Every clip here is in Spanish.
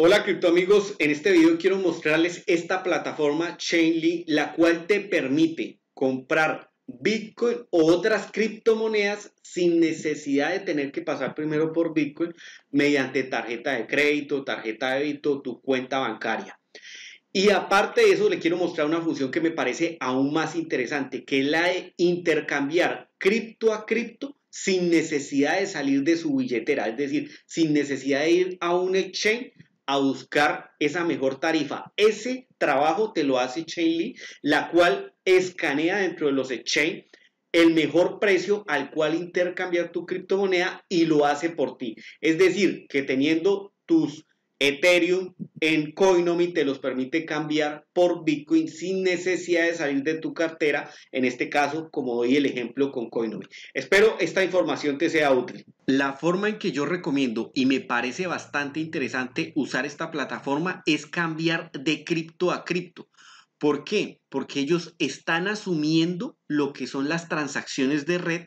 Hola cripto amigos, en este video quiero mostrarles esta plataforma Chainly la cual te permite comprar Bitcoin o otras criptomonedas sin necesidad de tener que pasar primero por Bitcoin mediante tarjeta de crédito, tarjeta de débito, tu cuenta bancaria. Y aparte de eso, le quiero mostrar una función que me parece aún más interesante, que es la de intercambiar cripto a cripto sin necesidad de salir de su billetera, es decir, sin necesidad de ir a un exchange a buscar esa mejor tarifa. Ese trabajo te lo hace Chainly, la cual escanea dentro de los exchange el mejor precio al cual intercambiar tu criptomoneda y lo hace por ti. Es decir, que teniendo tus Ethereum en Coinomi te los permite cambiar por Bitcoin sin necesidad de salir de tu cartera, en este caso como doy el ejemplo con Coinomi. Espero esta información te sea útil. La forma en que yo recomiendo y me parece bastante interesante usar esta plataforma es cambiar de cripto a cripto. ¿Por qué? Porque ellos están asumiendo lo que son las transacciones de red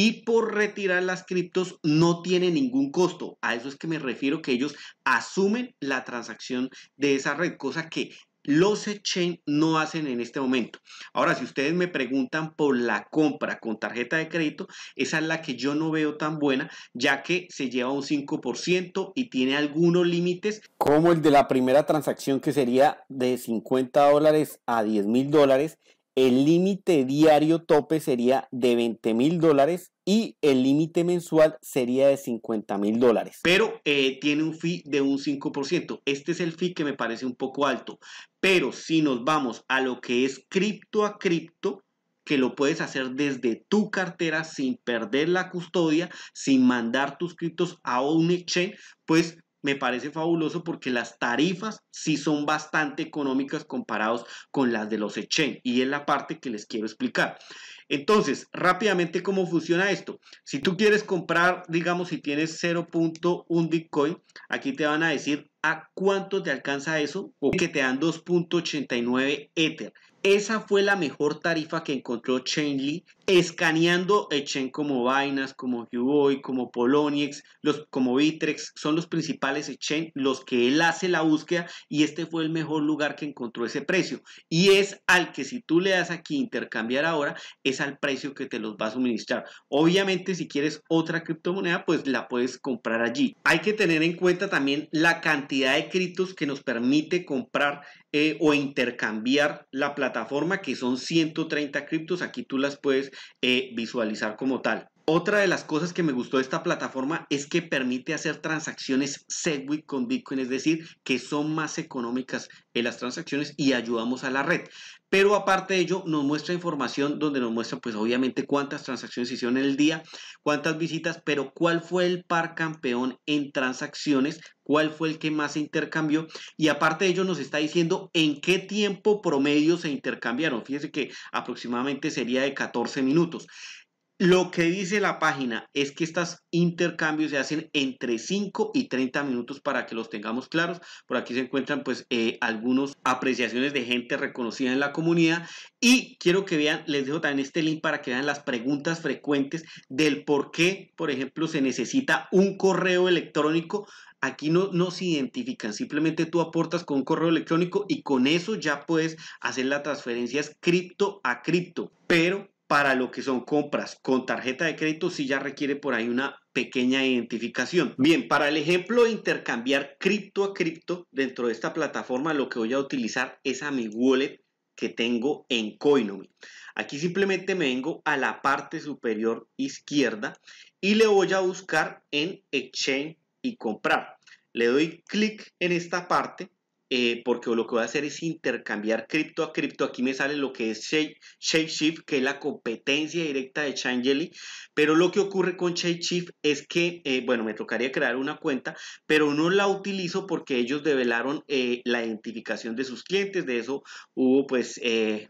y por retirar las criptos no tiene ningún costo. A eso es que me refiero que ellos asumen la transacción de esa red, cosa que los exchange no hacen en este momento. Ahora, si ustedes me preguntan por la compra con tarjeta de crédito, esa es la que yo no veo tan buena, ya que se lleva un 5% y tiene algunos límites. Como el de la primera transacción que sería de 50 dólares a 10 mil dólares el límite diario tope sería de 20 mil dólares y el límite mensual sería de 50 mil dólares. Pero eh, tiene un fee de un 5%. Este es el fee que me parece un poco alto. Pero si nos vamos a lo que es cripto a cripto, que lo puedes hacer desde tu cartera sin perder la custodia, sin mandar tus criptos a un exchange, pues me parece fabuloso porque las tarifas sí son bastante económicas comparados con las de los exchange y es la parte que les quiero explicar. Entonces, rápidamente cómo funciona esto. Si tú quieres comprar, digamos, si tienes 0.1 Bitcoin, aquí te van a decir a cuánto te alcanza eso o que te dan 2.89 Ether. Esa fue la mejor tarifa que encontró Chainly escaneando echen como Binance, como Huoy, como Poloniex, los, como Bitrex. Son los principales Echen los que él hace la búsqueda y este fue el mejor lugar que encontró ese precio. Y es al que si tú le das aquí intercambiar ahora, es al precio que te los va a suministrar. Obviamente si quieres otra criptomoneda, pues la puedes comprar allí. Hay que tener en cuenta también la cantidad de criptos que nos permite comprar eh, o intercambiar la plataforma plataforma que son 130 criptos. Aquí tú las puedes eh, visualizar como tal. Otra de las cosas que me gustó de esta plataforma es que permite hacer transacciones SegWit con Bitcoin, es decir, que son más económicas en las transacciones y ayudamos a la red. Pero aparte de ello, nos muestra información donde nos muestra, pues obviamente, cuántas transacciones se hicieron en el día, cuántas visitas, pero cuál fue el par campeón en transacciones, cuál fue el que más se intercambió. Y aparte de ello, nos está diciendo en qué tiempo promedio se intercambiaron. Fíjense que aproximadamente sería de 14 minutos. Lo que dice la página es que estos intercambios se hacen entre 5 y 30 minutos para que los tengamos claros. Por aquí se encuentran pues algunos eh, algunas apreciaciones de gente reconocida en la comunidad y quiero que vean, les dejo también este link para que vean las preguntas frecuentes del por qué, por ejemplo, se necesita un correo electrónico Aquí no, no, se identifican, simplemente tú aportas con un correo electrónico y con eso ya puedes hacer las transferencias cripto a cripto. Pero para lo que son compras con tarjeta de crédito si ya requiere por ahí una pequeña identificación. Bien, para el ejemplo de intercambiar cripto a cripto dentro de esta plataforma lo que voy a utilizar es a mi wallet que tengo en Coinomi. Aquí simplemente me vengo a la parte superior izquierda y le voy a buscar en Exchange y comprar. Le doy clic en esta parte eh, porque lo que voy a hacer es intercambiar cripto a cripto. Aquí me sale lo que es ShapeShift, que es la competencia directa de Changeli. Pero lo que ocurre con ShapeShift es que, eh, bueno, me tocaría crear una cuenta, pero no la utilizo porque ellos develaron eh, la identificación de sus clientes. De eso hubo, pues,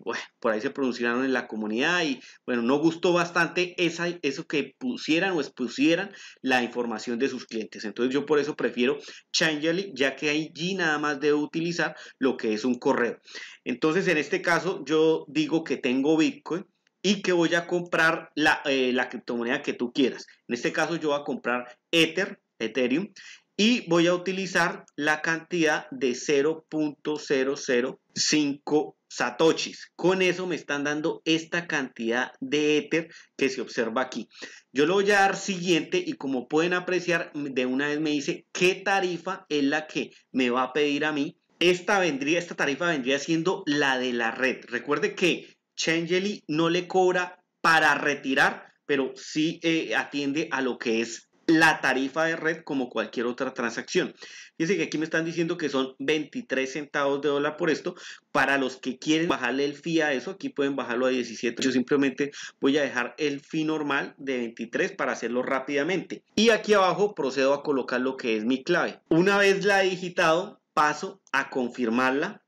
bueno, por ahí se pronunciaron en la comunidad y, bueno, no gustó bastante esa, eso que pusieran o expusieran la información de sus clientes. Entonces yo por eso prefiero Changeli, ya que allí nada más debo utilizar lo que es un correo. Entonces, en este caso, yo digo que tengo Bitcoin y que voy a comprar eh, la, criptomoneda que tú quieras. En este caso, yo voy a comprar Ether, Ethereum, y voy a utilizar la cantidad de 0.005 satoshis. Con eso me están dando esta cantidad de Ether que se observa aquí. Yo lo voy a dar siguiente y como pueden apreciar, de una vez me dice qué tarifa es la que me va a pedir a mí esta, vendría, esta tarifa vendría siendo la de la red. Recuerde que Changely no le cobra para retirar, pero sí eh, atiende a lo que es la tarifa de red como cualquier otra transacción. Fíjense que aquí me están diciendo que son 23 centavos de dólar por esto. Para los que quieren bajarle el fee a eso, aquí pueden bajarlo a 17. Yo simplemente voy a dejar el fee normal de 23 para hacerlo rápidamente. Y aquí abajo procedo a colocar lo que es mi clave. Una vez la he digitado, paso a confirmarla,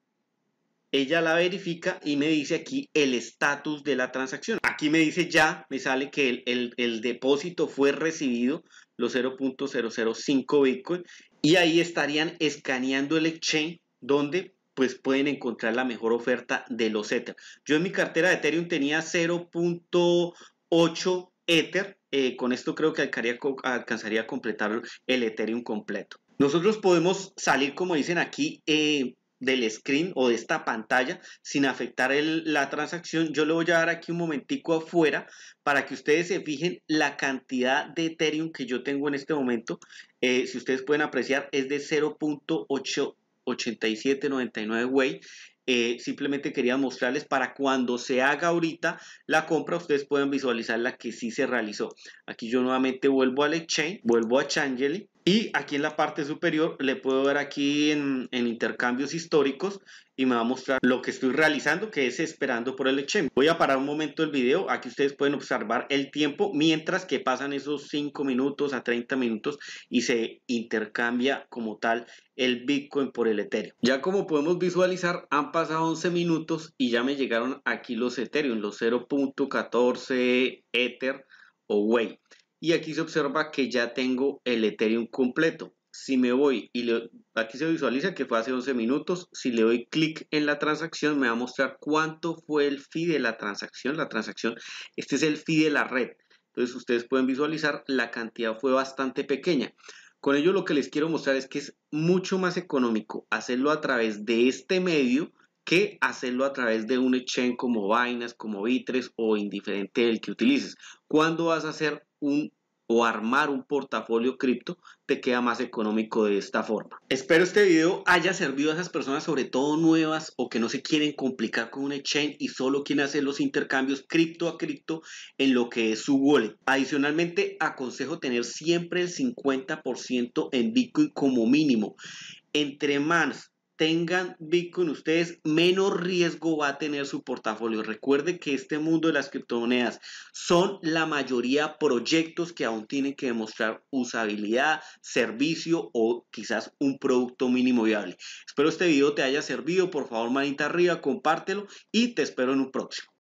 ella la verifica y me dice aquí el estatus de la transacción. Aquí me dice ya, me sale que el, depósito fue recibido, los 0.005 Bitcoin, y ahí estarían escaneando el exchange donde pues pueden encontrar la mejor oferta de los Ether. Yo en mi cartera de Ethereum tenía 0.8 Ether, eh, con esto creo que alcanzaría a completar el Ethereum completo. Nosotros podemos salir, como dicen aquí, eh, del screen o de esta pantalla sin afectar la transacción. Yo le voy a dar aquí un momentico afuera para que ustedes se fijen la cantidad de Ethereum que yo tengo en este momento. Eh, si ustedes pueden apreciar, es de 0.88799 Way. Eh, simplemente quería mostrarles para cuando se haga ahorita la compra, ustedes pueden visualizar la que sí se realizó. Aquí yo nuevamente vuelvo al exchange, vuelvo a Changeli y aquí en la parte superior le puedo ver aquí en, en, intercambios históricos y me va a mostrar lo que estoy realizando, que es esperando por el exchange. Voy a parar un momento el video. Aquí ustedes pueden observar el tiempo mientras que pasan esos 5 minutos a 30 minutos y se intercambia como tal el Bitcoin por el Ethereum. Ya como podemos visualizar, han pasado 11 minutos y ya me llegaron aquí los Ethereum, los 0.14 Ether o Way y aquí se observa que ya tengo el Ethereum completo. Si me voy y aquí se visualiza que fue hace 11 minutos, si le doy clic en la transacción me va a mostrar cuánto fue el fee de la transacción. La transacción, este es el fee de la red. Entonces ustedes pueden visualizar la cantidad fue bastante pequeña. Con ello lo que les quiero mostrar es que es mucho más económico hacerlo a través de este medio que hacerlo a través de un exchange como Binance, como Bitres o indiferente el que utilices. ¿Cuándo vas a hacer un o armar un portafolio cripto te queda más económico de esta forma. Espero este video haya servido a esas personas, sobre todo nuevas o que no se quieren complicar con un exchange y solo quieren hacer los intercambios cripto a cripto en lo que es su wallet. Adicionalmente, aconsejo tener siempre el 50% en Bitcoin como mínimo. Entre más tengan Bitcoin ustedes, menos riesgo va a tener su portafolio. Recuerde que este mundo de las criptomonedas son la mayoría proyectos que aún tienen que demostrar usabilidad, servicio o quizás un producto mínimo viable. Espero este video te haya servido. Por favor, manita arriba, compártelo y te espero en un próximo.